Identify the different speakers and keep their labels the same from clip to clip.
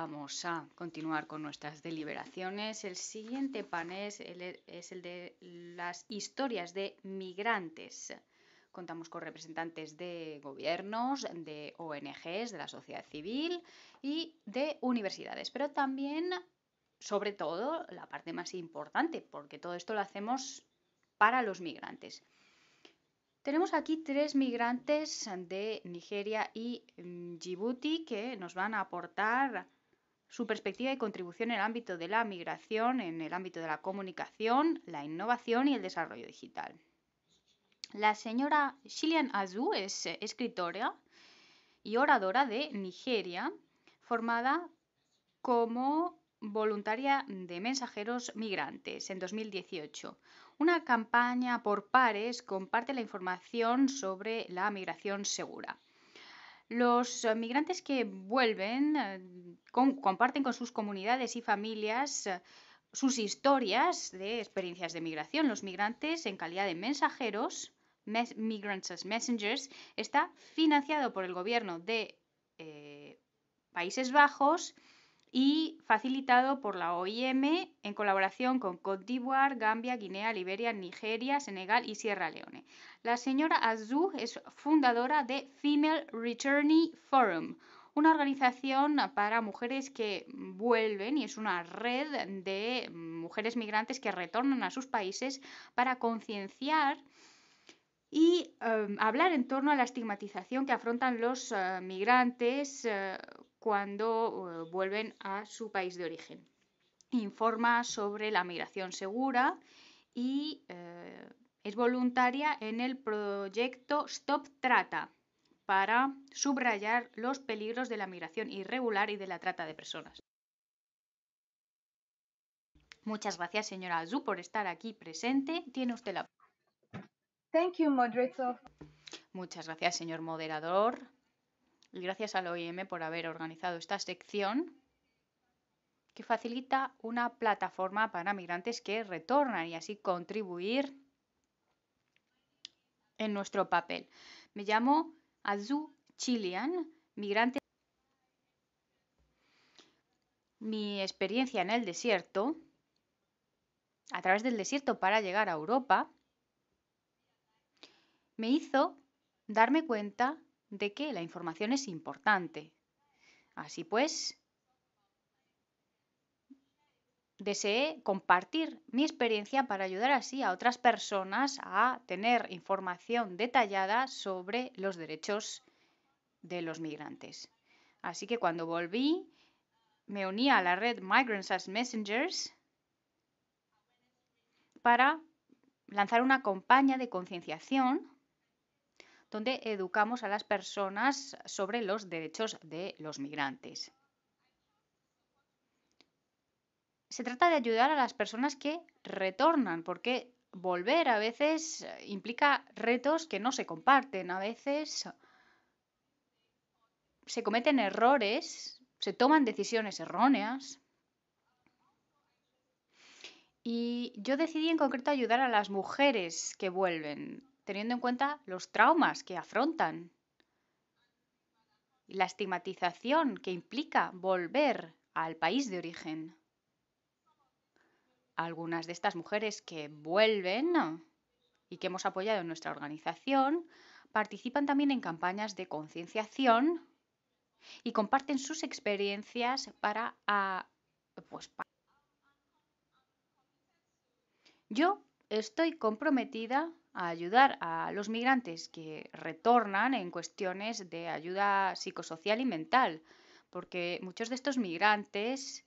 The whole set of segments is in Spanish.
Speaker 1: Vamos a continuar con nuestras deliberaciones. El siguiente panel es el, de las historias de migrantes. Contamos con representantes de gobiernos, de ONGs, de la sociedad civil y de universidades, pero también, sobre todo, la parte más importante, porque todo esto lo hacemos para los migrantes. Tenemos aquí tres migrantes de Nigeria y Djibouti que nos van a aportar su perspectiva y contribución en el ámbito de la migración, en el ámbito de la comunicación, la innovación y el desarrollo digital. La señora Shilian Azu es eh, escritora y oradora de Nigeria, formada como voluntaria de mensajeros migrantes en 2018. Una campaña por pares comparte la información sobre la migración segura. Los eh, migrantes que vuelven eh, comparten con sus comunidades y familias eh, sus historias de experiencias de migración. Los migrantes, en calidad de mensajeros, Migrants as Messengers, está financiado por el gobierno de Países Bajos y facilitado por la OIM en colaboración con Côte d'Ivoire, Gambia, Guinea, Liberia, Nigeria, Senegal y Sierra Leone. La señora Azou es fundadora de Female Returnee Forum, una organización para mujeres que vuelven y es una red de mujeres migrantes que retornan a sus países para concienciar y eh, hablar en torno a la estigmatización que afrontan los eh, migrantes eh, cuando eh, vuelven a su país de origen. Informa sobre la migración segura y eh, es voluntaria en el proyecto Stop Trata para subrayar los peligros de la migración irregular y de la trata de personas. Muchas gracias, señora Azú, por estar aquí presente. Tiene usted la. Thank you, Muchas gracias, señor moderador gracias a la OIM por haber organizado esta sección que facilita una plataforma para migrantes que retornan y así contribuir en nuestro papel. Me llamo Azu Chilian, migrante. Mi experiencia en el desierto, a través del desierto para llegar a Europa, me hizo darme cuenta de que la información es importante. Así pues, deseé compartir mi experiencia para ayudar así a otras personas a tener información detallada sobre los derechos de los migrantes. Así que cuando volví, me uní a la red Migrants as Messengers para lanzar una campaña de concienciación donde educamos a las personas sobre los derechos de los migrantes. Se trata de ayudar a las personas que retornan, porque volver a veces eh, implica retos que no se comparten, a veces se cometen errores, se toman decisiones erróneas. Y yo decidí en concreto ayudar a las mujeres que vuelven, teniendo en cuenta los traumas que afrontan, la estigmatización que implica volver al país de origen. Algunas de estas mujeres que vuelven y que hemos apoyado en nuestra organización participan también en campañas de concienciación y comparten sus experiencias para... Ah, pues, Yo estoy comprometida a ayudar a los migrantes que retornan en cuestiones de ayuda psicosocial y mental, porque muchos de estos migrantes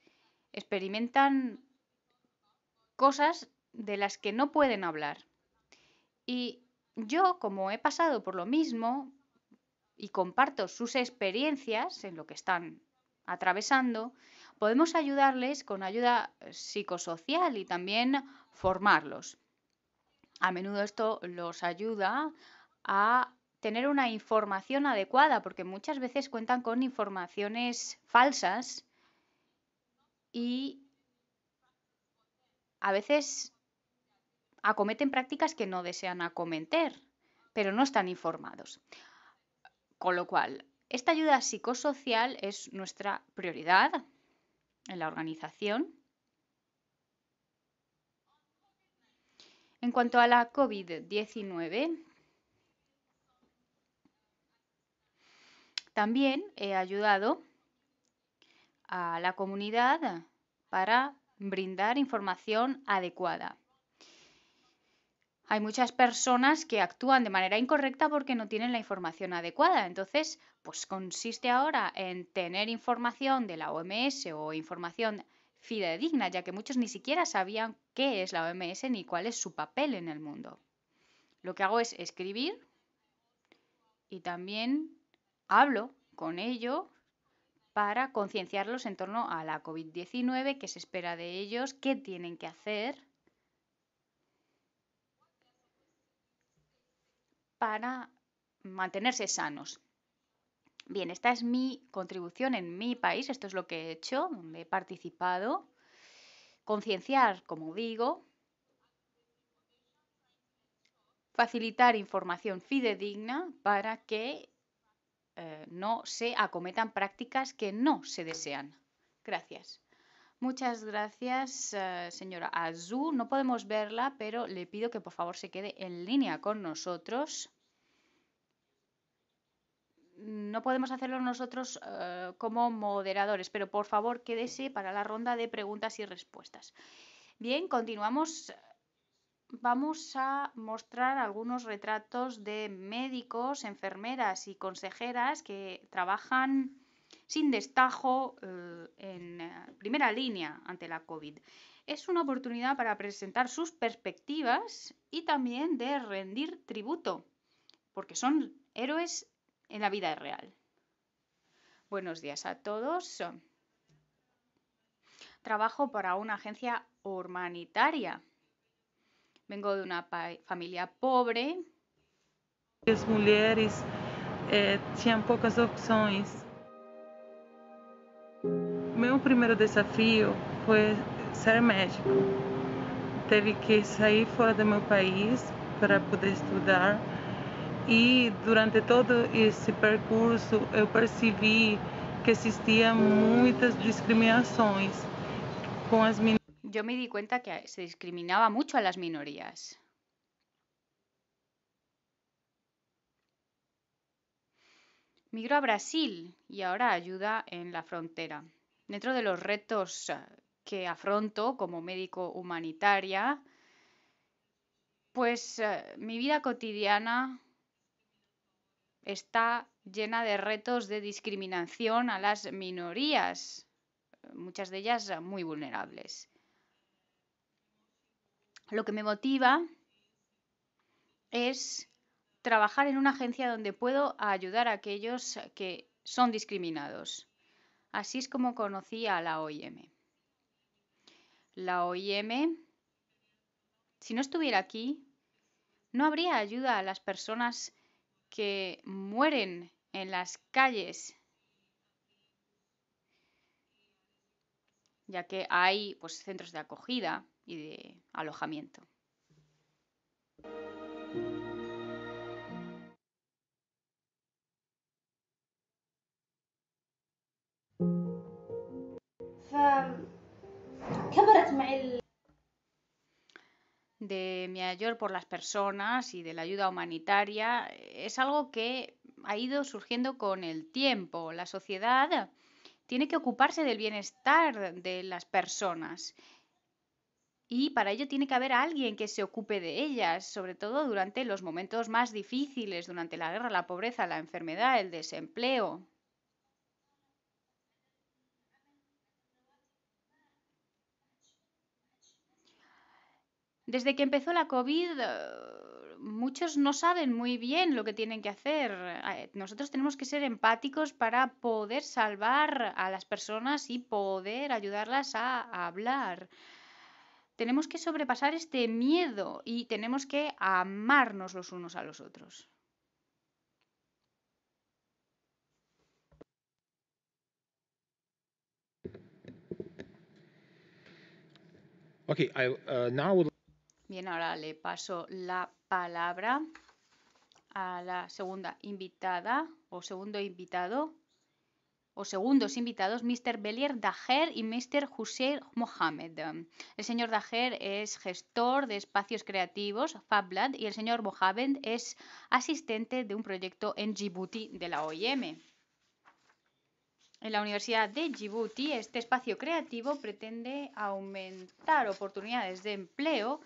Speaker 1: experimentan cosas de las que no pueden hablar. Y yo, como he pasado por lo mismo y comparto sus experiencias en lo que están atravesando, podemos ayudarles con ayuda psicosocial y también formarlos a menudo esto los ayuda a tener una información adecuada, porque muchas veces cuentan con informaciones falsas y a veces acometen prácticas que no desean acometer, pero no están informados. Con lo cual, esta ayuda psicosocial es nuestra prioridad en la organización En cuanto a la COVID-19, también he ayudado a la comunidad para brindar información adecuada. Hay muchas personas que actúan de manera incorrecta porque no tienen la información adecuada. Entonces, pues consiste ahora en tener información de la OMS o información fidedigna, ya que muchos ni siquiera sabían qué es la OMS ni cuál es su papel en el mundo. Lo que hago es escribir y también hablo con ellos para concienciarlos en torno a la COVID-19, qué se espera de ellos, qué tienen que hacer para mantenerse sanos. Bien, esta es mi contribución en mi país, esto es lo que he hecho, donde he participado. Concienciar, como digo. Facilitar información fidedigna para que eh, no se acometan prácticas que no se desean. Gracias. Muchas gracias, eh, señora Azú. No podemos verla, pero le pido que por favor se quede en línea con nosotros no podemos hacerlo nosotros eh, como moderadores, pero por favor quédese para la ronda de preguntas y respuestas. Bien, continuamos. Vamos a mostrar algunos retratos de médicos, enfermeras y consejeras que trabajan sin destajo eh, en eh, primera línea ante la COVID. Es una oportunidad para presentar sus perspectivas y también de rendir tributo, porque son héroes en la vida real. Buenos días a todos. Trabajo para una agencia humanitaria. Vengo de una familia pobre.
Speaker 2: Las mujeres eh, pocas opciones. Mi primer desafío fue ser médico. Tuve que salir fuera de mi país para poder estudiar. Y durante
Speaker 1: todo ese percurso eu percebi que existían muchas discriminaciones con as minorías. Yo me di cuenta que se discriminaba mucho a las minorías. Migró a Brasil y ahora ayuda en la frontera. Dentro de los retos eh, que afronto como médico humanitaria, pues eh, mi vida cotidiana está llena de retos de discriminación a las minorías, muchas de ellas muy vulnerables. Lo que me motiva es trabajar en una agencia donde puedo ayudar a aquellos que son discriminados. Así es como conocí a la OIM. La OIM, si no estuviera aquí, no habría ayuda a las personas que mueren en las calles, ya que hay pues, centros de acogida y de alojamiento de mi mayor por las personas y de la ayuda humanitaria es algo que ha ido surgiendo con el tiempo. La sociedad tiene que ocuparse del bienestar de las personas y para ello tiene que haber alguien que se ocupe de ellas, sobre todo durante los momentos más difíciles, durante la guerra, la pobreza, la enfermedad, el desempleo. Desde que empezó la COVID, eh, muchos no saben muy bien lo que tienen que hacer. Eh, nosotros tenemos que ser empáticos para poder salvar a las personas y poder ayudarlas a hablar. Tenemos que sobrepasar este miedo y tenemos que amarnos los unos a los otros.
Speaker 2: Okay, uh,
Speaker 1: Bien, ahora le paso la palabra a la segunda invitada o segundo invitado o segundos invitados, Mr. Belier Dajer y Mr. Hussein Mohamed. El señor Dajer es gestor de espacios creativos, FabLab, y el señor Mohamed es asistente de un proyecto en Djibouti de la OIM. En la Universidad de Djibouti, este espacio creativo pretende aumentar oportunidades de empleo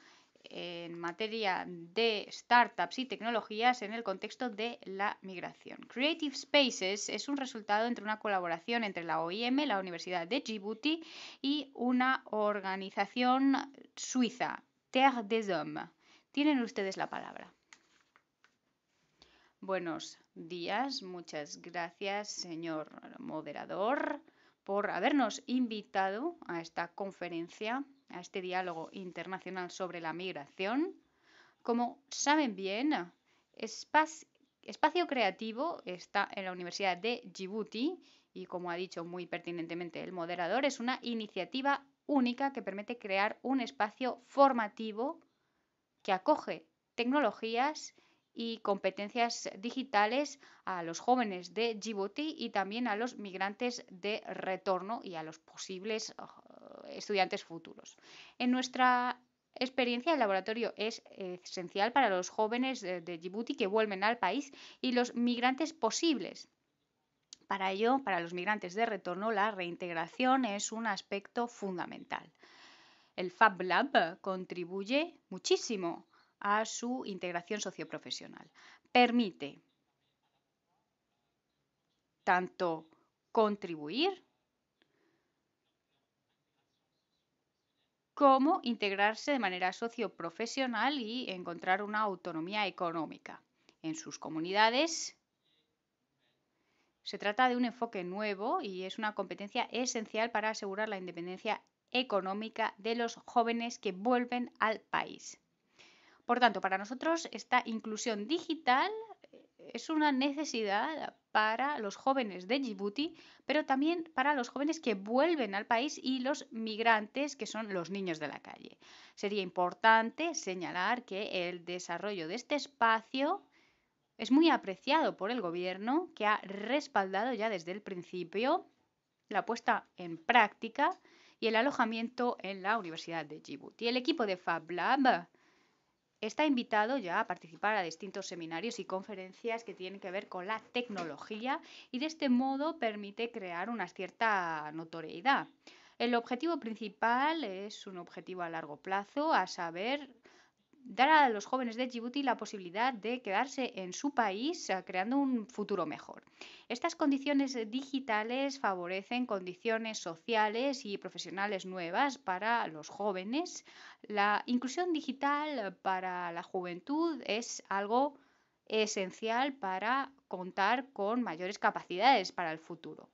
Speaker 1: en materia de startups y tecnologías en el contexto de la migración. Creative Spaces es un resultado entre una colaboración entre la OIM, la Universidad de Djibouti y una organización suiza, Terre des Hommes. Tienen ustedes la palabra. Buenos días, muchas gracias, señor moderador, por habernos invitado a esta conferencia a este diálogo internacional sobre la migración. Como saben bien, Espacio, Creativo está en la Universidad de Djibouti y, como ha dicho muy pertinentemente el moderador, es una iniciativa única que permite crear un espacio formativo que acoge tecnologías y competencias digitales a los jóvenes de Djibouti y también a los migrantes de retorno y a los posibles estudiantes futuros. En nuestra experiencia, el laboratorio es esencial para los jóvenes de, Djibouti que vuelven al país y los migrantes posibles. Para ello, para los migrantes de retorno, la reintegración es un aspecto fundamental. El Fab Lab contribuye muchísimo a su integración socioprofesional. Permite tanto contribuir cómo integrarse de manera socioprofesional y encontrar una autonomía económica en sus comunidades. Se trata de un enfoque nuevo y es una competencia esencial para asegurar la independencia económica de los jóvenes que vuelven al país. Por tanto, para nosotros esta inclusión digital es una necesidad para los jóvenes de Djibouti, pero también para los jóvenes que vuelven al país y los migrantes, que son los niños de la calle. Sería importante señalar que el desarrollo de este espacio es muy apreciado por el gobierno, que ha respaldado ya desde el principio la puesta en práctica y el alojamiento en la Universidad de Djibouti. El equipo de FabLab... Está invitado ya a participar a distintos seminarios y conferencias que tienen que ver con la tecnología y de este modo permite crear una cierta notoriedad. El objetivo principal es un objetivo a largo plazo, a saber, dar a los jóvenes de Djibouti la posibilidad de quedarse en su país eh, creando un futuro mejor. Estas condiciones digitales favorecen condiciones sociales y profesionales nuevas para los jóvenes. La inclusión digital para la juventud es algo esencial para contar con mayores capacidades para el futuro.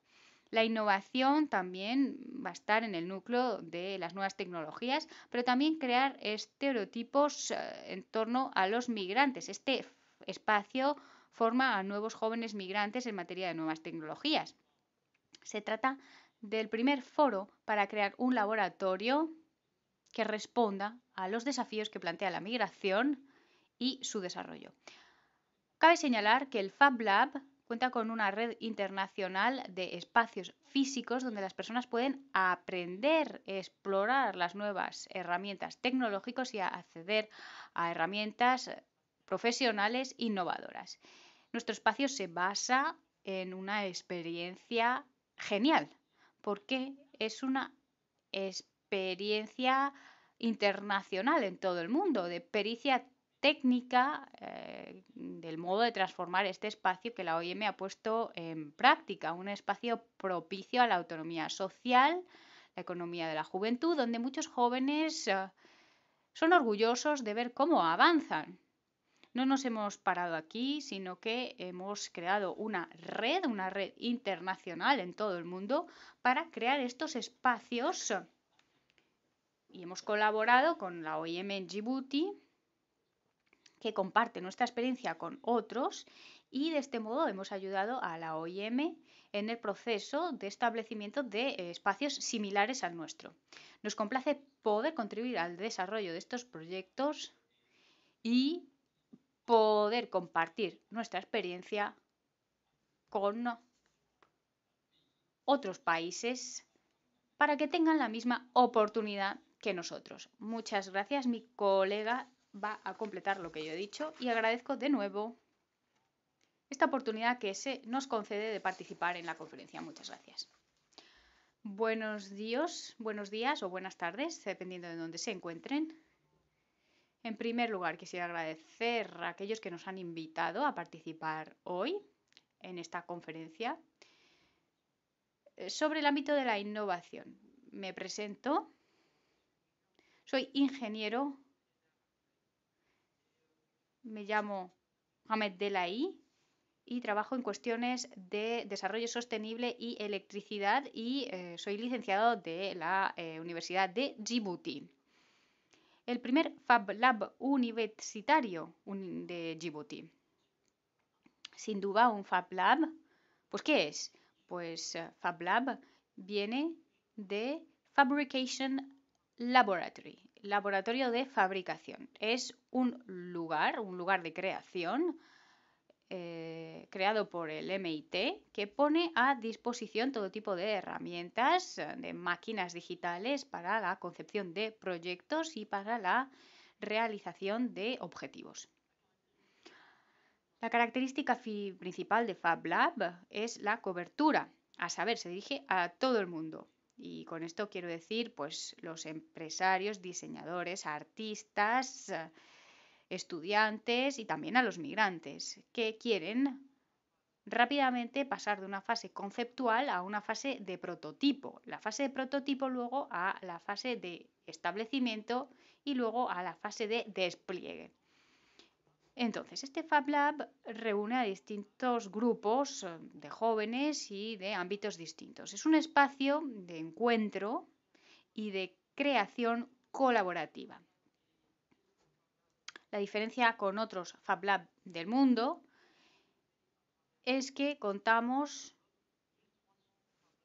Speaker 1: La innovación también va a estar en el núcleo de las nuevas tecnologías, pero también crear estereotipos eh, en torno a los migrantes. Este espacio forma a nuevos jóvenes migrantes en materia de nuevas tecnologías. Se trata del primer foro para crear un laboratorio que responda a los desafíos que plantea la migración y su desarrollo. Cabe señalar que el Fab Lab cuenta con una red internacional de espacios físicos donde las personas pueden aprender, explorar las nuevas herramientas tecnológicas y acceder a herramientas profesionales innovadoras. Nuestro espacio se basa en una experiencia genial, porque es una experiencia internacional en todo el mundo, de pericia técnica. Eh, el modo de transformar este espacio que la OIM ha puesto en práctica, un espacio propicio a la autonomía social, la economía de la juventud, donde muchos jóvenes eh, son orgullosos de ver cómo avanzan. No nos hemos parado aquí, sino que hemos creado una red, una red internacional en todo el mundo para crear estos espacios y hemos colaborado con la OIM en Djibouti, que comparte nuestra experiencia con otros y de este modo hemos ayudado a la OIM en el proceso de establecimiento de eh, espacios similares al nuestro. Nos complace poder contribuir al desarrollo de estos proyectos y poder compartir nuestra experiencia con otros países para que tengan la misma oportunidad que nosotros. Muchas gracias, mi colega va a completar lo que yo he dicho y agradezco de nuevo esta oportunidad que se nos concede de participar en la conferencia. Muchas gracias. Buenos días, buenos días o buenas tardes, dependiendo de dónde se encuentren. En primer lugar, quisiera agradecer a aquellos que nos han invitado a participar hoy en esta conferencia sobre el ámbito de la innovación. Me presento. Soy ingeniero me llamo Ahmed Delahi y trabajo en cuestiones de desarrollo sostenible y electricidad y eh, soy licenciado de la eh, Universidad de Djibouti. El primer Fab Lab universitario de Djibouti. Sin duda, un Fab Lab, pues ¿qué es? Pues eh, Fab Lab viene de Fabrication Laboratory, laboratorio de fabricación. Es un lugar, un lugar de creación eh, creado por el MIT que pone a disposición todo tipo de herramientas, de máquinas digitales para la concepción de proyectos y para la realización de objetivos. La característica principal de FabLab es la cobertura, a saber, se dirige a todo el mundo y con esto quiero decir, pues los empresarios, diseñadores, artistas, eh, estudiantes y también a los migrantes, que quieren rápidamente pasar de una fase conceptual a una fase de prototipo. La fase de prototipo luego a la fase de establecimiento y luego a la fase de despliegue. Entonces, este Fab Lab reúne a distintos grupos eh, de jóvenes y de ámbitos distintos. Es un espacio de encuentro y de creación colaborativa. La diferencia con otros Fab Lab del mundo es que contamos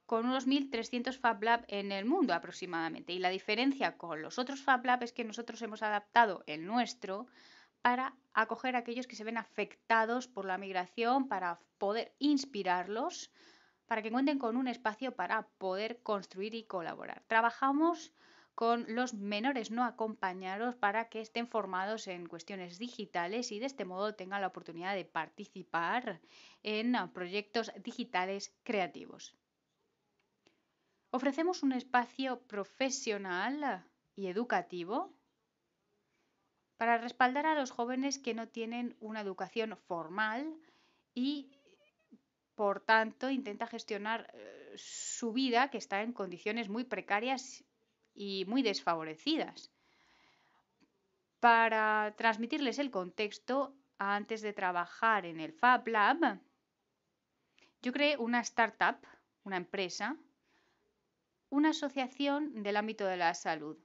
Speaker 1: con unos 1.300 Fab Lab en el mundo aproximadamente. Y la diferencia con los otros Fab Lab es que nosotros hemos adaptado el nuestro para acoger a aquellos que se ven afectados por la migración, para poder inspirarlos, para que cuenten con un espacio para poder construir y colaborar. Trabajamos con los menores no acompañados para que estén formados en cuestiones digitales y de este modo tengan la oportunidad de participar en ah, proyectos digitales creativos. Ofrecemos un espacio profesional y educativo para respaldar a los jóvenes que no tienen una educación formal y, por tanto, intenta gestionar eh, su vida que está en condiciones muy precarias y muy desfavorecidas. Para transmitirles el contexto, antes de trabajar en el Fab Lab, yo creé una startup, una empresa, una asociación del ámbito de la salud.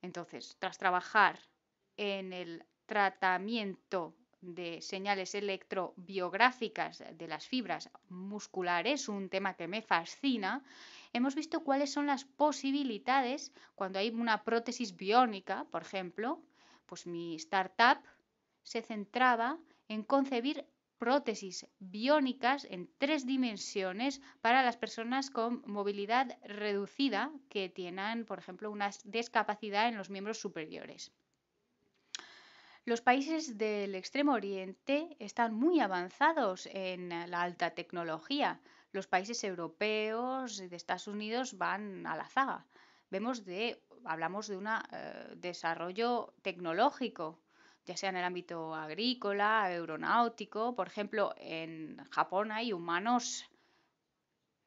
Speaker 1: Entonces, tras trabajar en el tratamiento de señales electrobiográficas de las fibras musculares, un tema que me fascina, hemos visto cuáles son las posibilidades cuando hay una prótesis biónica, por ejemplo, pues mi startup se centraba en concebir prótesis biónicas en tres dimensiones para las personas con movilidad reducida que tienen, por ejemplo, una discapacidad en los miembros superiores. Los países del Extremo Oriente están muy avanzados en eh, la alta tecnología. Los países europeos y de Estados Unidos van a la zaga. Vemos de, hablamos de un eh, desarrollo tecnológico, ya sea en el ámbito agrícola, aeronáutico. Por ejemplo, en Japón hay humanos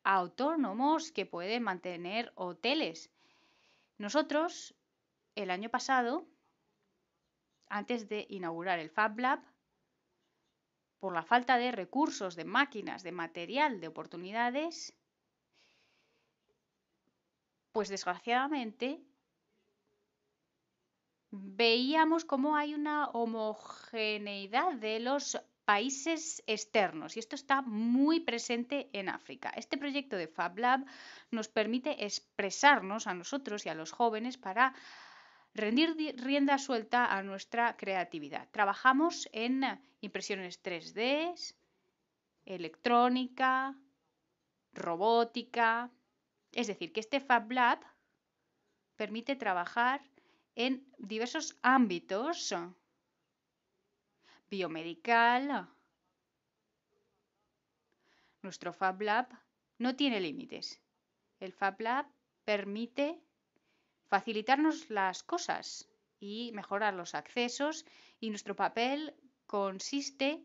Speaker 1: autónomos que pueden mantener hoteles. Nosotros, el año pasado, antes de inaugurar el Fab Lab, por la falta de recursos, de máquinas, de material, de oportunidades, pues desgraciadamente veíamos cómo hay una homogeneidad de los países externos y esto está muy presente en África. Este proyecto de Fab Lab nos permite expresarnos a nosotros y a los jóvenes para rendir rienda suelta a nuestra creatividad. Trabajamos en impresiones 3D, electrónica, robótica. Es decir, que este Fab Lab permite trabajar en diversos ámbitos, biomedical. Nuestro Fab Lab no tiene límites. El Fab Lab permite facilitarnos las cosas y mejorar los accesos y nuestro papel consiste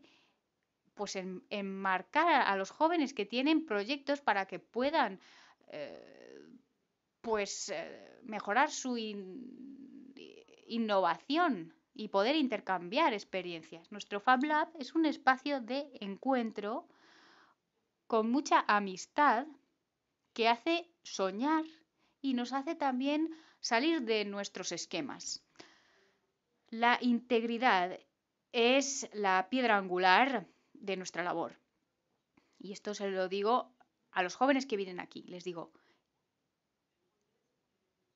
Speaker 1: pues en, enmarcar marcar a los jóvenes que tienen proyectos para que puedan eh, pues eh, mejorar su innovación y poder intercambiar experiencias. Nuestro Fab Lab es un espacio de encuentro con mucha amistad que hace soñar y nos hace también salir de nuestros esquemas. La integridad es la piedra angular de nuestra labor. Y esto se lo digo a los jóvenes que vienen aquí. Les digo,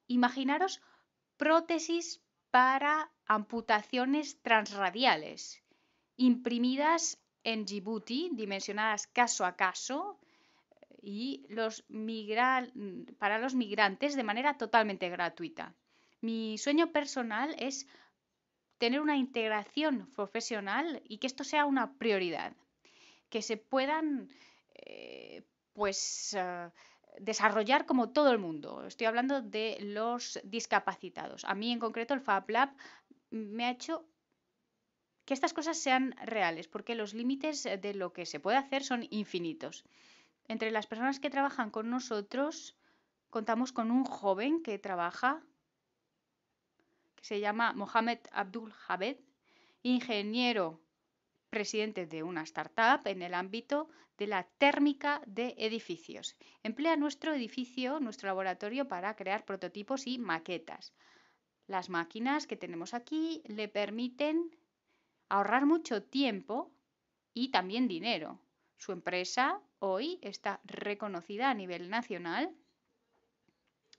Speaker 1: imaginaros prótesis para amputaciones transradiales, imprimidas en Djibouti, dimensionadas caso a caso, y los mm, para los migrantes de manera totalmente gratuita. Mi sueño personal es tener una integración profesional y que esto sea una prioridad, que se puedan eh, pues ah, desarrollar como todo el mundo. Estoy hablando de los discapacitados. A mí en concreto el FabLab me ha hecho que estas cosas sean reales, porque los límites de lo que se puede hacer son infinitos. Entre las personas que trabajan con nosotros, contamos con un joven que trabaja, que se llama Mohamed Abdul Javed, ingeniero presidente de una startup en el ámbito de la térmica de edificios. Emplea nuestro edificio, nuestro laboratorio, para crear prototipos y maquetas. Las máquinas que tenemos aquí le permiten ahorrar mucho tiempo y también dinero. Su empresa hoy está reconocida a nivel nacional.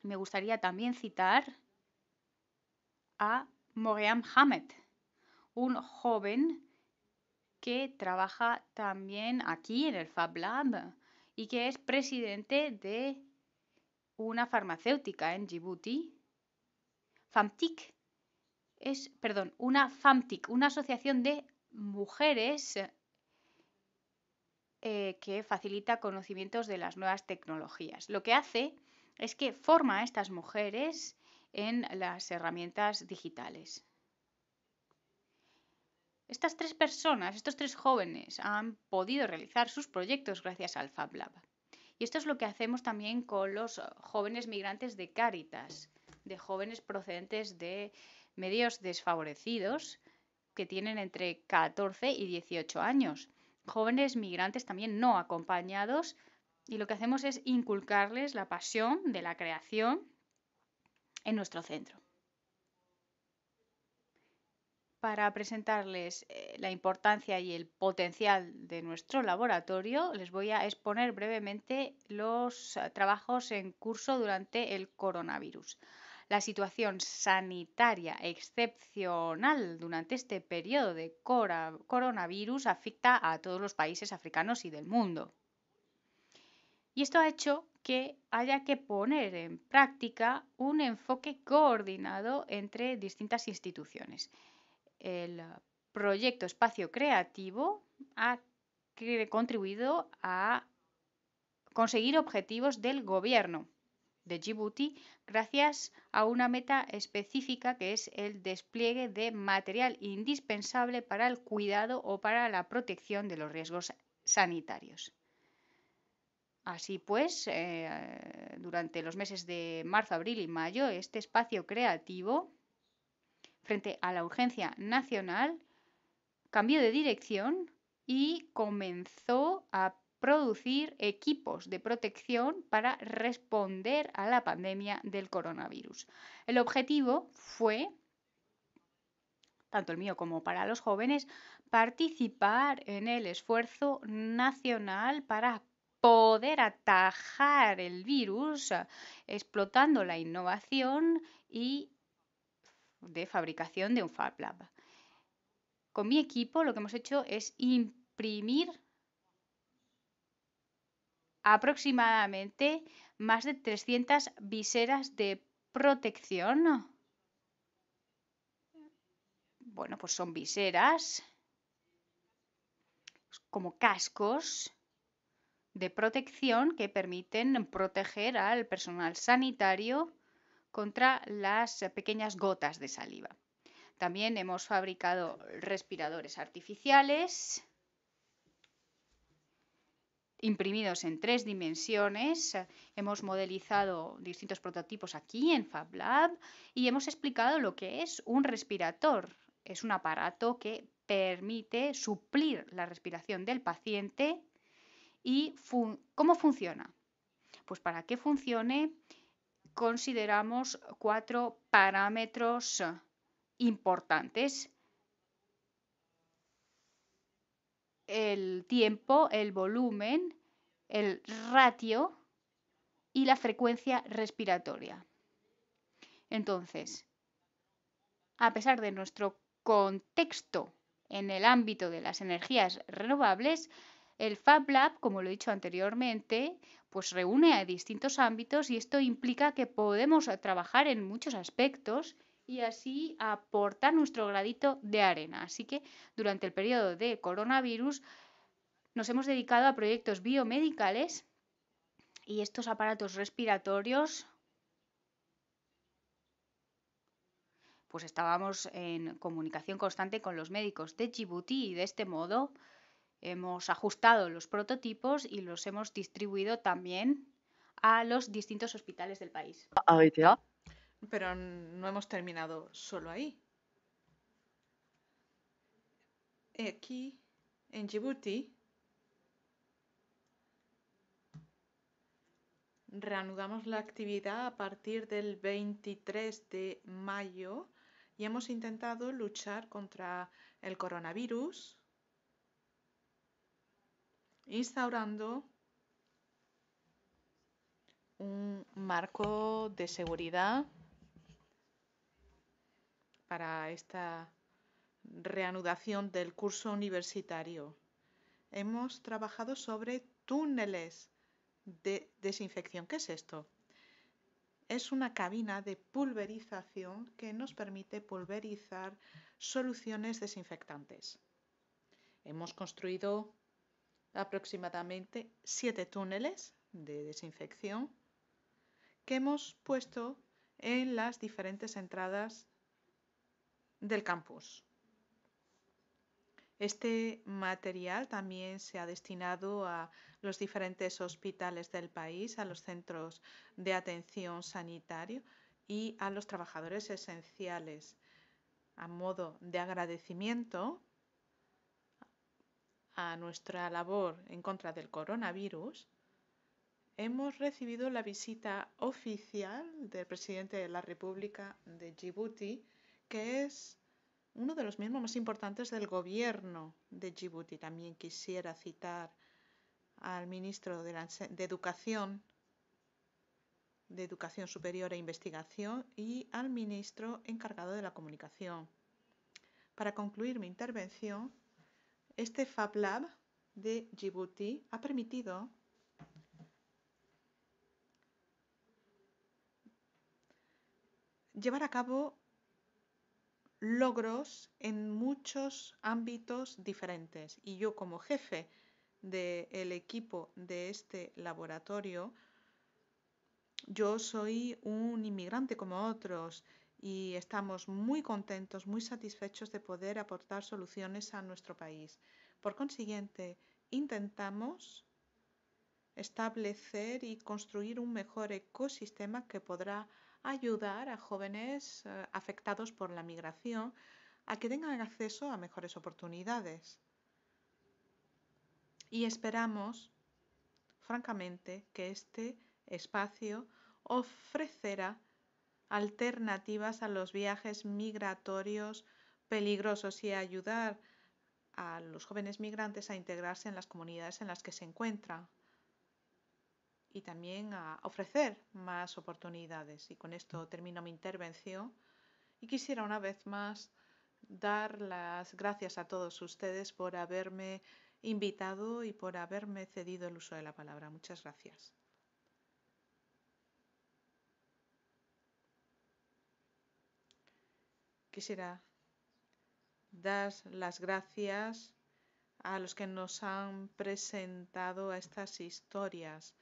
Speaker 1: Me gustaría también citar a Moriam Hamed, un joven que trabaja también aquí en el Fab Lab y que es presidente de una farmacéutica en Djibouti, FAMTIC. Es, perdón, una FAMTIC, una asociación de mujeres eh, que facilita conocimientos de las nuevas tecnologías. Lo que hace es que forma a estas mujeres en las herramientas digitales. Estas tres personas, estos tres jóvenes, han podido realizar sus proyectos gracias al Fab Y esto es lo que hacemos también con los jóvenes migrantes de Cáritas, de jóvenes procedentes de medios desfavorecidos que tienen entre 14 y 18 años jóvenes migrantes también no acompañados y lo que hacemos es inculcarles la pasión de la creación en nuestro centro. Para presentarles eh, la importancia y el potencial de nuestro laboratorio, les voy a exponer brevemente los eh, trabajos en curso durante el coronavirus. La situación sanitaria excepcional durante este periodo de coronavirus afecta a todos los países africanos y del mundo. Y esto ha hecho que haya que poner en práctica un enfoque coordinado entre distintas instituciones. El proyecto Espacio Creativo ha contribuido a conseguir objetivos del gobierno de Djibouti gracias a una meta específica que es el despliegue de material indispensable para el cuidado o para la protección de los riesgos sanitarios. Así pues, eh, durante los meses de marzo, abril y mayo, este espacio creativo, frente a la urgencia nacional, cambió de dirección y comenzó a producir equipos de protección para responder a la pandemia del coronavirus. El objetivo fue tanto el mío como para los jóvenes, participar en el esfuerzo nacional para poder atajar el virus explotando la innovación y de fabricación de un Fab Lab. Con mi equipo lo que hemos hecho es imprimir aproximadamente más de 300 viseras de protección. Bueno, pues son viseras, como cascos de protección que permiten proteger al personal sanitario contra las pequeñas gotas de saliva. También hemos fabricado respiradores artificiales imprimidos en tres dimensiones. Hemos modelizado distintos prototipos aquí en FabLab y hemos explicado lo que es un respirador. Es un aparato que permite suplir la respiración del paciente y cómo funciona. Pues para que funcione consideramos cuatro parámetros importantes el tiempo, el volumen, el ratio y la frecuencia respiratoria. Entonces, a pesar de nuestro contexto en el ámbito de las energías renovables, el Fab Lab, como lo he dicho anteriormente, pues reúne a distintos ámbitos y esto implica que podemos trabajar en muchos aspectos y así aportar nuestro gradito de arena. Así que durante el periodo de coronavirus nos hemos dedicado a proyectos biomedicales y estos aparatos respiratorios pues estábamos en comunicación constante con los médicos de Djibouti y de este modo hemos ajustado los prototipos y los hemos distribuido también a los distintos hospitales del país. Pero no hemos terminado solo ahí.
Speaker 2: Aquí, en Djibouti, reanudamos la actividad a partir del 23 de mayo y hemos intentado luchar contra el coronavirus instaurando un marco de seguridad para esta reanudación del curso universitario. Hemos trabajado sobre túneles de desinfección. ¿Qué es esto? Es una cabina de pulverización que nos permite pulverizar soluciones desinfectantes. Hemos construido aproximadamente siete túneles de desinfección que hemos puesto en las diferentes entradas del campus. Este material también se ha destinado a los diferentes hospitales del país, a los centros de atención sanitaria y a los trabajadores esenciales. A modo de agradecimiento a nuestra labor en contra del coronavirus, hemos recibido la visita oficial del presidente de la República de Djibouti, que es uno de los mismos más importantes del gobierno de Djibouti. También quisiera citar al ministro de, Educación, de Educación Superior e Investigación y al ministro encargado de la comunicación. Para concluir mi intervención, este Fab Lab de Djibouti ha permitido llevar a cabo logros en muchos ámbitos diferentes. Y yo como jefe del equipo de este laboratorio, yo soy un inmigrante como otros y estamos muy contentos, muy satisfechos de poder aportar soluciones a nuestro país. Por consiguiente, intentamos establecer y construir un mejor ecosistema que podrá ayudar a jóvenes eh, afectados por la migración a que tengan acceso a mejores oportunidades. Y esperamos, francamente, que este espacio ofrecerá alternativas a los viajes migratorios peligrosos y ayudar a los jóvenes migrantes a integrarse en las comunidades en las que se encuentran y también a ofrecer más oportunidades. Y con esto termino mi intervención y quisiera una vez más dar las gracias a todos ustedes por haberme invitado y por haberme cedido el uso de la palabra. Muchas gracias. Quisiera dar las gracias a los que nos han presentado estas historias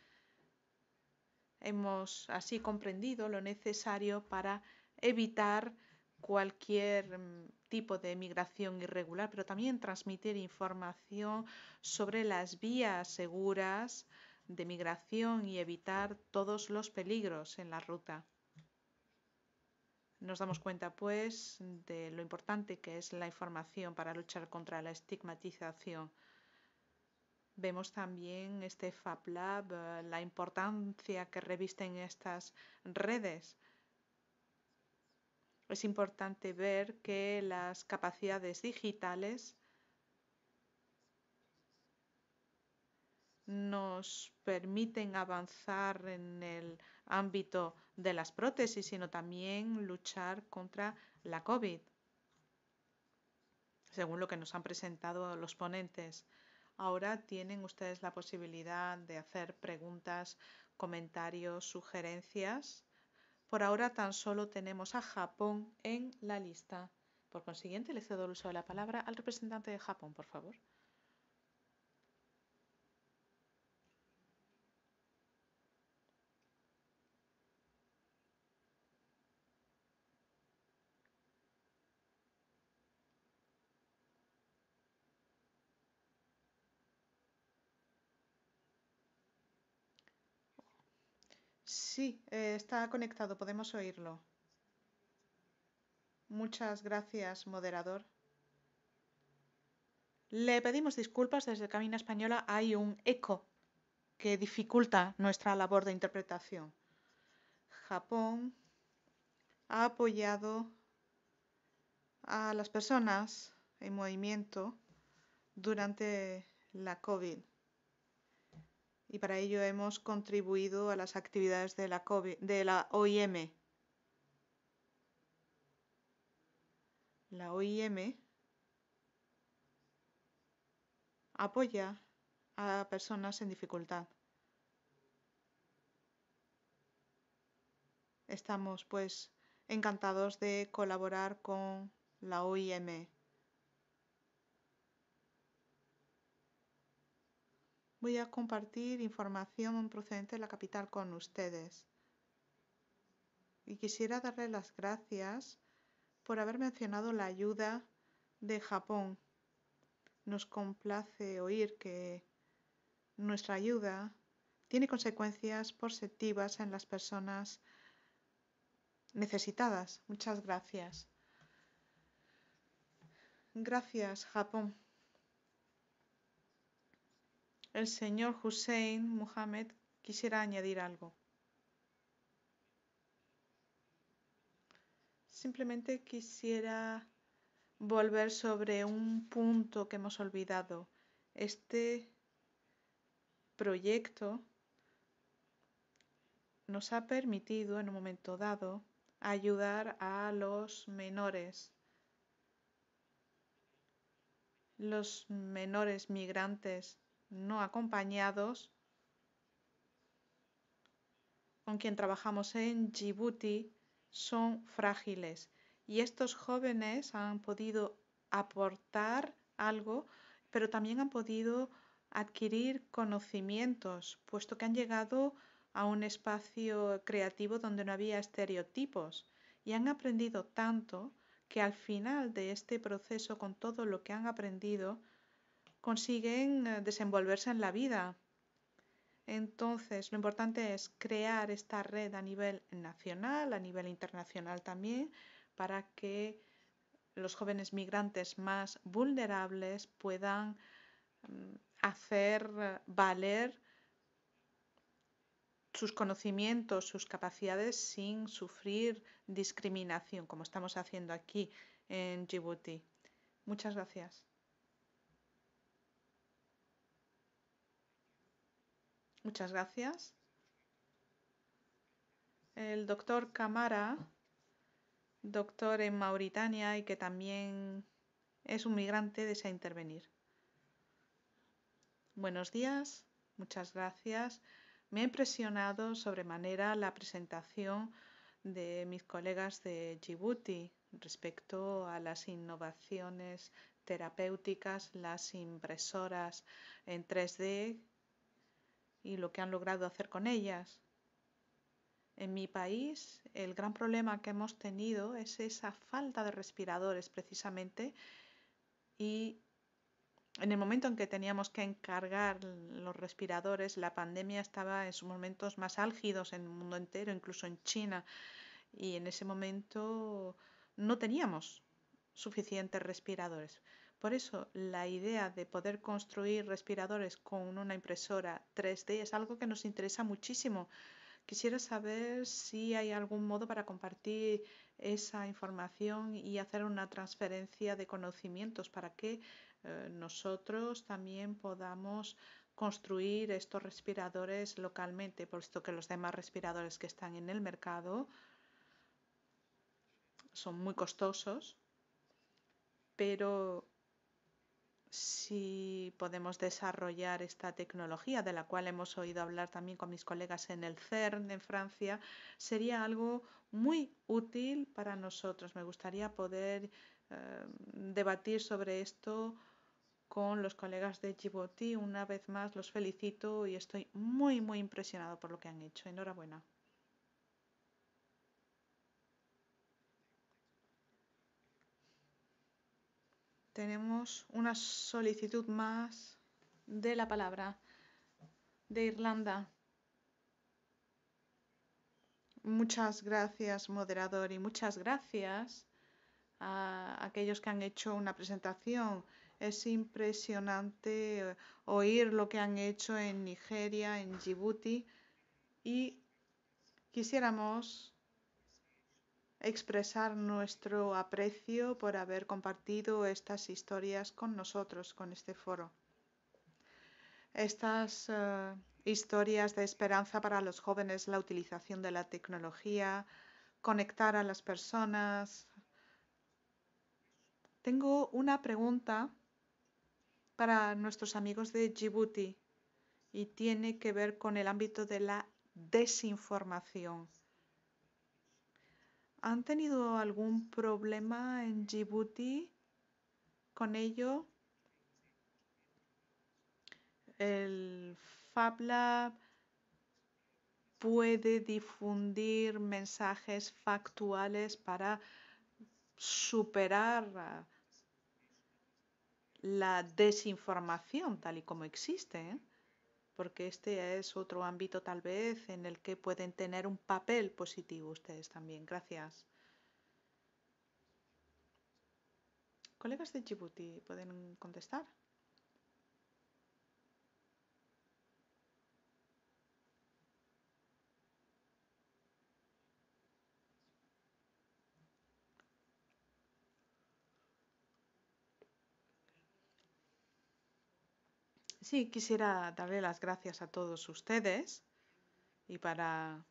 Speaker 2: Hemos así comprendido lo necesario para evitar cualquier mm, tipo de migración irregular, pero también transmitir información sobre las vías seguras de migración y evitar todos los peligros en la ruta. Nos damos cuenta, pues, de lo importante que es la información para luchar contra la estigmatización. Vemos también este Fab eh, la importancia que revisten estas redes. Es importante ver que las capacidades digitales nos permiten avanzar en el ámbito de las prótesis, sino también luchar contra la COVID, según lo que nos han presentado los ponentes. Ahora tienen ustedes la posibilidad de hacer preguntas, comentarios, sugerencias. Por ahora tan solo tenemos a Japón en la lista. Por consiguiente, le cedo el uso de la palabra al representante de Japón, por favor. Eh, está conectado, podemos oírlo. Muchas gracias, moderador. Le pedimos disculpas, desde Camina Española hay un eco que dificulta nuestra labor de interpretación. Japón ha apoyado a las personas en movimiento durante la COVID y para ello hemos contribuido a las actividades de la, OIM. La OIM apoya a personas en dificultad. Estamos pues encantados de colaborar con la OIM. voy a compartir información procedente de la capital con ustedes. Y quisiera darle las gracias por haber mencionado la ayuda de Japón. Nos complace oír que nuestra ayuda tiene consecuencias positivas en las personas necesitadas. Muchas gracias. Gracias, Japón el señor Hussein Muhammad quisiera añadir algo. Simplemente quisiera volver sobre un punto que hemos olvidado. Este proyecto nos ha permitido en un momento dado ayudar a los menores, los menores migrantes no acompañados con quien trabajamos en Djibouti son frágiles y estos jóvenes han podido aportar algo, pero también han podido adquirir conocimientos, puesto que han llegado a un espacio creativo donde no había estereotipos y han aprendido tanto que al final de este proceso, con todo lo que han aprendido, consiguen eh, desenvolverse en la vida. Entonces, lo importante es crear esta red a nivel nacional, a nivel internacional también, para que los jóvenes migrantes más vulnerables puedan mm, hacer eh, valer sus conocimientos, sus capacidades sin sufrir discriminación, como estamos haciendo aquí en Djibouti. Muchas gracias. Muchas gracias. El doctor Camara, doctor en Mauritania y que también es un migrante, desea intervenir. Buenos días, muchas gracias. Me ha impresionado sobremanera la presentación de mis colegas de Djibouti respecto a las innovaciones terapéuticas, las impresoras en 3D y lo que han logrado hacer con ellas. En mi país, el gran problema que hemos tenido es esa falta de respiradores precisamente y en el momento en que teníamos que encargar los respiradores, la pandemia estaba en sus momentos más álgidos en el mundo entero, incluso en China, y en ese momento no teníamos suficientes respiradores. Por eso la idea de poder construir respiradores con una impresora 3D es algo que nos interesa muchísimo. Quisiera saber si hay algún modo para compartir esa información y hacer una transferencia de conocimientos para que eh, nosotros también podamos construir estos respiradores localmente, puesto que los demás respiradores que están en el mercado son muy costosos, pero si podemos desarrollar esta tecnología de la cual hemos oído hablar también con mis colegas en el CERN en Francia, sería algo muy útil para nosotros. Me gustaría poder em, debatir sobre esto con los colegas de Djibouti. Una vez más los felicito y estoy muy, muy impresionado por lo que han hecho. Enhorabuena. Tenemos una solicitud más de la palabra de Irlanda. Muchas gracias, moderador, y muchas gracias a aquellos que han hecho una presentación. Es impresionante eh, oír lo que han hecho en Nigeria, en Djibouti, y quisiéramos expresar nuestro aprecio por haber compartido estas historias con nosotros, con este foro. Estas eh, historias de esperanza para los jóvenes, la utilización de la tecnología, conectar a las personas. Tengo una pregunta para nuestros amigos de Djibouti y tiene que ver con el ámbito de la desinformación. ¿Han tenido algún problema en Djibouti con ello? El Fab Lab puede difundir mensajes factuales para superar la desinformación tal y como existe. Eh? porque este es otro ámbito tal vez en el que pueden tener un papel positivo ustedes también. Gracias. Colegas de Djibouti, ¿pueden contestar? Sí, quisiera darle las gracias a todos ustedes y para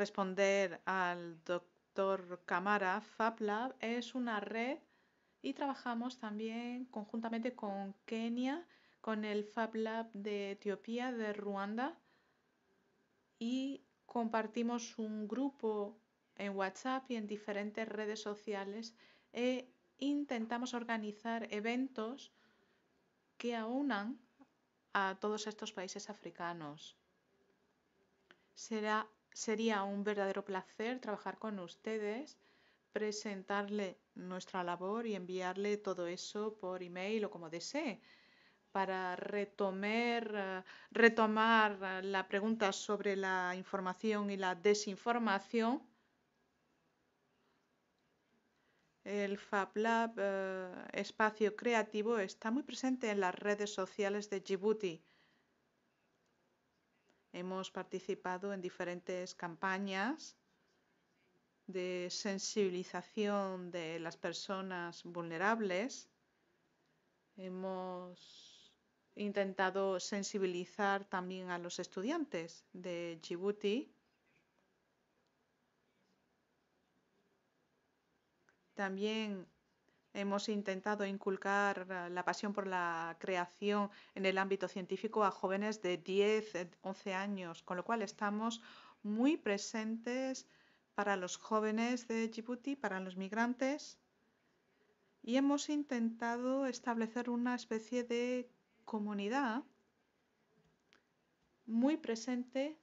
Speaker 2: responder al doctor Camara, FabLab es una red y trabajamos también conjuntamente con Kenia, con el FabLab de Etiopía, de Ruanda y compartimos un grupo en WhatsApp y en diferentes redes sociales e intentamos organizar eventos que aunan a todos estos países africanos. Será, sería un verdadero placer trabajar con ustedes, presentarle nuestra labor y enviarle todo eso por email o como desee para eh, retomar eh, la pregunta sobre la información y la desinformación El FabLab eh, espacio creativo está muy presente en las redes sociales de Djibouti. Hemos participado en diferentes campañas de sensibilización de las personas vulnerables. Hemos intentado sensibilizar también a los estudiantes de Djibouti También hemos intentado inculcar eh, la pasión por la creación en el ámbito científico a jóvenes de 10, 11 eh, años, con lo cual estamos muy presentes para los jóvenes de Djibouti, para los migrantes, y hemos intentado establecer una especie de comunidad muy presente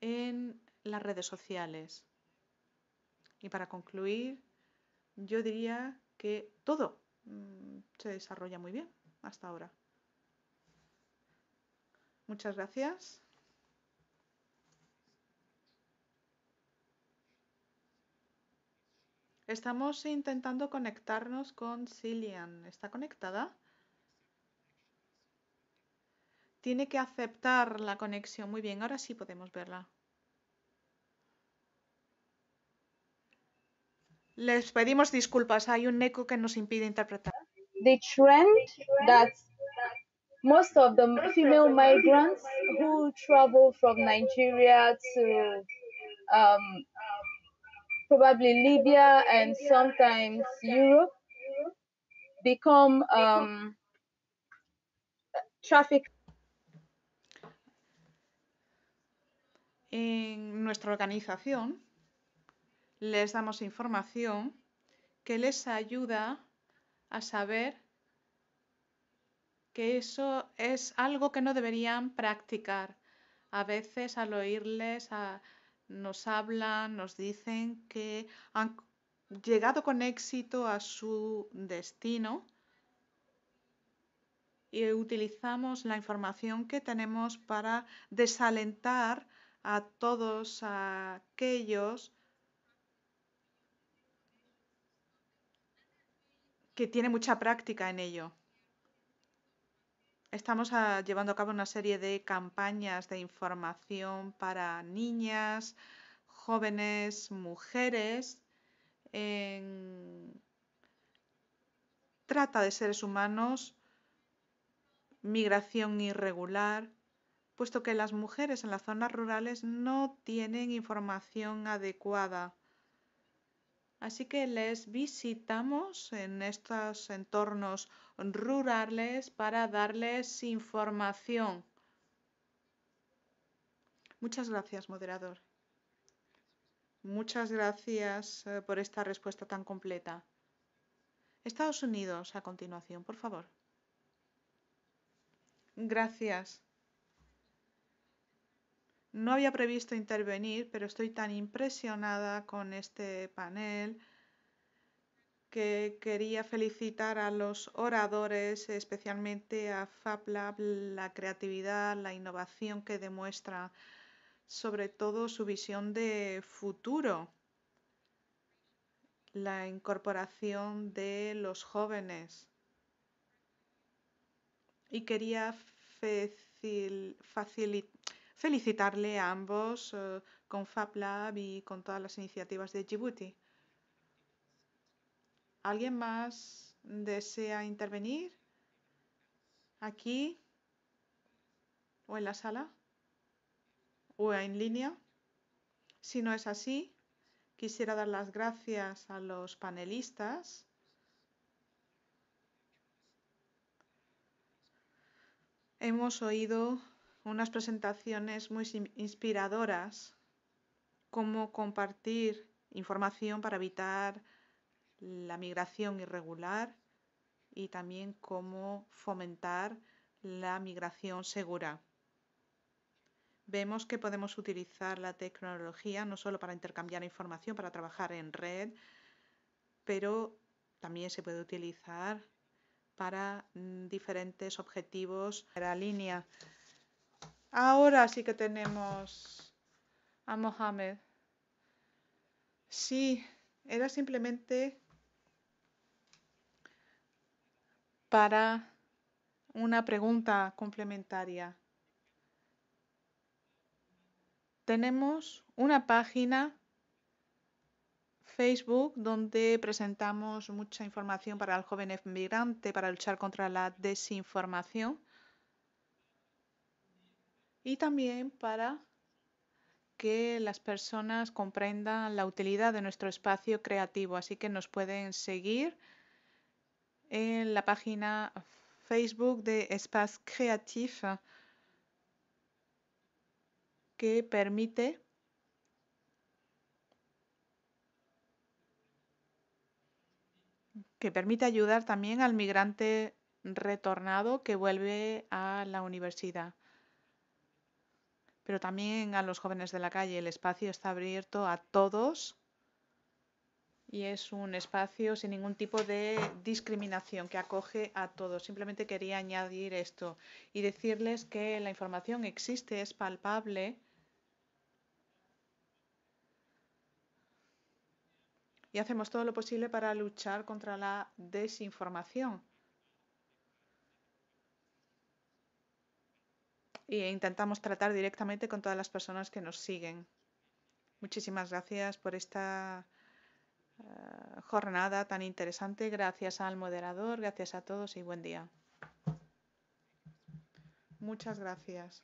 Speaker 2: en las redes sociales. Y para concluir, yo diría que todo mm, se desarrolla muy bien hasta ahora. Muchas gracias. Estamos intentando conectarnos con Cillian. ¿Está conectada? Tiene que aceptar la conexión. Muy bien, ahora sí podemos verla. Les pedimos disculpas, hay un eco que nos impide interpretar. The trend that
Speaker 1: most of the female migrants who travel from Nigeria to um, probably Libya and sometimes
Speaker 2: Europe become um, traffic. En nuestra organización les damos información que les ayuda a saber que eso es algo que no deberían practicar. A veces al oírles nos hablan, nos dicen que han llegado con éxito a su destino y utilizamos la información que tenemos para desalentar a todos aquellos que tiene mucha práctica en ello. Estamos ah, llevando a cabo una serie de campañas de información para niñas, jóvenes, mujeres en trata de seres humanos, migración irregular, puesto que las mujeres en las zonas rurales no tienen información adecuada Así que les visitamos en estos entornos rurales para darles información. Muchas gracias, moderador. Muchas gracias eh, por esta respuesta tan completa. Estados Unidos, a continuación, por favor. Gracias. No había previsto intervenir, pero estoy tan impresionada con este panel que quería felicitar a los oradores, especialmente a FabLab, la creatividad, la innovación que demuestra, sobre todo su visión de futuro, la incorporación de los jóvenes. Y quería facilitar felicitarle a ambos eh, con FabLab y con todas las iniciativas de Djibouti. ¿Alguien más desea intervenir? ¿Aquí? ¿O en la sala? ¿O en línea? Si no es así, quisiera dar las gracias a los panelistas. Hemos oído unas presentaciones muy inspiradoras, cómo compartir información para evitar la migración irregular y también cómo fomentar la migración segura. Vemos que podemos utilizar la tecnología no solo para intercambiar información, para trabajar en red, pero también se puede utilizar para mm, diferentes objetivos de la línea Ahora sí que tenemos a Mohamed. Sí, era simplemente para una pregunta complementaria. Tenemos una página Facebook donde presentamos mucha información para el joven emigrante para luchar contra la desinformación y también para que las personas comprendan la utilidad de nuestro espacio creativo. Así que nos pueden seguir en la página Facebook de Espace Creatif que permite que permite ayudar también al migrante retornado que vuelve a la universidad pero también a los jóvenes de la calle. El espacio está abierto a todos y es un espacio sin ningún tipo de discriminación que acoge a todos. Simplemente quería añadir esto y decirles que la información existe, es palpable. Y hacemos todo lo posible para luchar contra la desinformación. Y intentamos tratar directamente con todas las personas que nos siguen. Muchísimas gracias por esta eh, jornada tan interesante. Gracias al moderador, gracias a todos y buen día. Muchas gracias.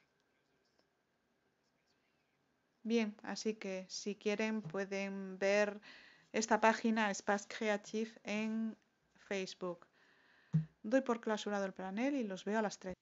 Speaker 2: Bien, así que si quieren pueden ver esta página Espace Creative en Facebook. Doy por clausurado el panel y los veo a las 3.